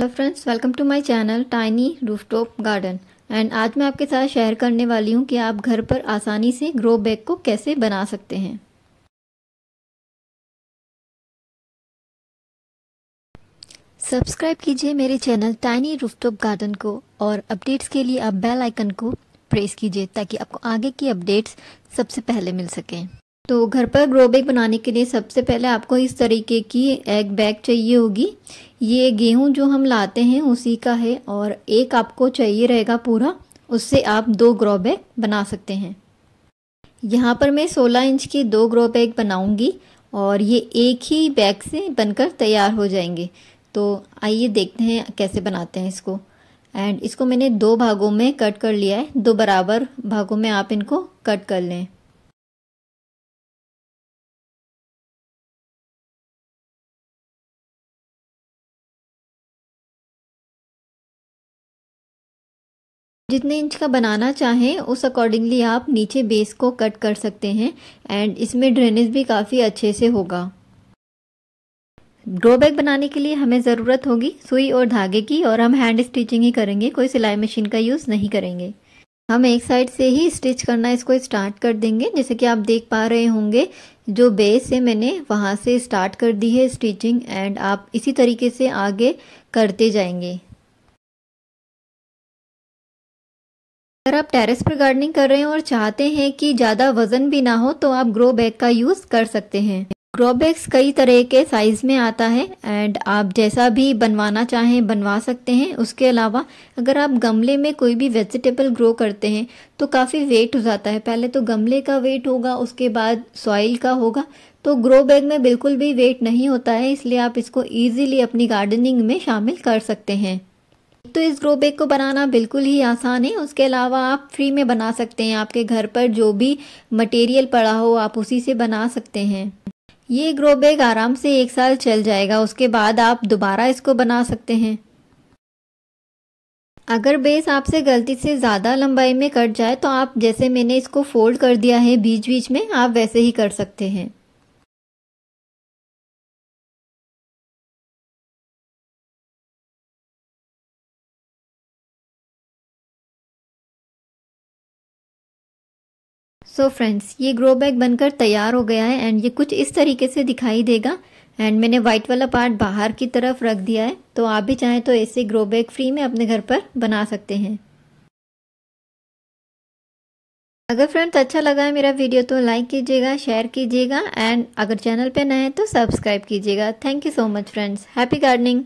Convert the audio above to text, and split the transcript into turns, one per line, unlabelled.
hello friends welcome to my channel tiny rooftop garden and आज मैं आपके साथ शेयर करने वाली हूँ कि आप घर पर आसानी से ग्रो बैग को कैसे बना सकते हैं सब्सक्राइब कीजिए मेरे चैनल टाइनी रूफटॉप गार्डन को और अपडेट्स के लिए आप बेल आइकन को प्रेस कीजिए ताकि आपको आगे की अपडेट्स सबसे पहले मिल सकें तो घर पर ग्रो बैग बनाने के लिए सबसे पहले आपको इस तरीके की एग बैग चाहिए होगी ये गेहूं जो हम लाते हैं उसी का है और एक आपको चाहिए रहेगा पूरा उससे आप दो ग्रो बैग बना सकते हैं यहाँ पर मैं 16 इंच की दो ग्रो बैग बनाऊँगी और ये एक ही बैग से बनकर तैयार हो जाएंगे तो आइए देखते हैं कैसे बनाते हैं इसको एंड इसको मैंने दो भागों में कट कर लिया है दो बराबर भागों में आप इनको कट कर लें
जितने इंच का बनाना चाहें
उस अकॉर्डिंगली आप नीचे बेस को कट कर सकते हैं एंड इसमें ड्रेनेज भी काफ़ी अच्छे से होगा ग्रो बैग बनाने के लिए हमें ज़रूरत होगी सुई और धागे की और हम हैंड स्टिचिंग ही करेंगे कोई सिलाई मशीन का यूज़ नहीं करेंगे हम एक साइड से ही स्टिच करना इसको स्टार्ट कर देंगे जैसे कि आप देख पा रहे होंगे जो बेस है मैंने वहाँ से स्टार्ट कर दी है स्टिचिंग एंड आप इसी तरीके से आगे
करते जाएंगे अगर आप टेरेस
पर गार्डनिंग कर रहे हैं और चाहते हैं कि ज़्यादा वजन भी ना हो तो आप ग्रो बैग का यूज़ कर सकते हैं ग्रो बैग्स कई तरह के साइज़ में आता है एंड आप जैसा भी बनवाना चाहें बनवा सकते हैं उसके अलावा अगर आप गमले में कोई भी वेजिटेबल ग्रो करते हैं तो काफ़ी वेट हो जाता है पहले तो गमले का वेट होगा उसके बाद सॉइल का होगा तो ग्रो बैग में बिल्कुल भी वेट नहीं होता है इसलिए आप इसको ईजिली अपनी गार्डनिंग में शामिल कर सकते हैं तो इस ग्रो बैग को बनाना बिल्कुल ही आसान है उसके अलावा आप फ्री में बना सकते हैं आपके घर पर जो भी मटेरियल पड़ा हो आप उसी से बना सकते हैं ये ग्रो बैग आराम से एक साल चल जाएगा उसके बाद आप दोबारा इसको बना सकते हैं अगर बेस आपसे गलती से ज़्यादा लंबाई में कट जाए तो आप जैसे मैंने इसको फोल्ड कर दिया है बीच बीच में आप वैसे ही कर सकते हैं सो so फ्रेंड्स ये ग्रो बैग बनकर तैयार हो गया है एंड ये कुछ इस तरीके से दिखाई देगा एंड मैंने व्हाइट वाला पार्ट बाहर की तरफ रख दिया है तो आप भी चाहें तो ऐसे ग्रो बैग फ्री में अपने घर पर बना सकते हैं अगर फ्रेंड्स अच्छा लगा है मेरा वीडियो तो लाइक कीजिएगा शेयर कीजिएगा एंड अगर चैनल पे नए हैं तो सब्सक्राइब कीजिएगा thank you so much friends happy gardening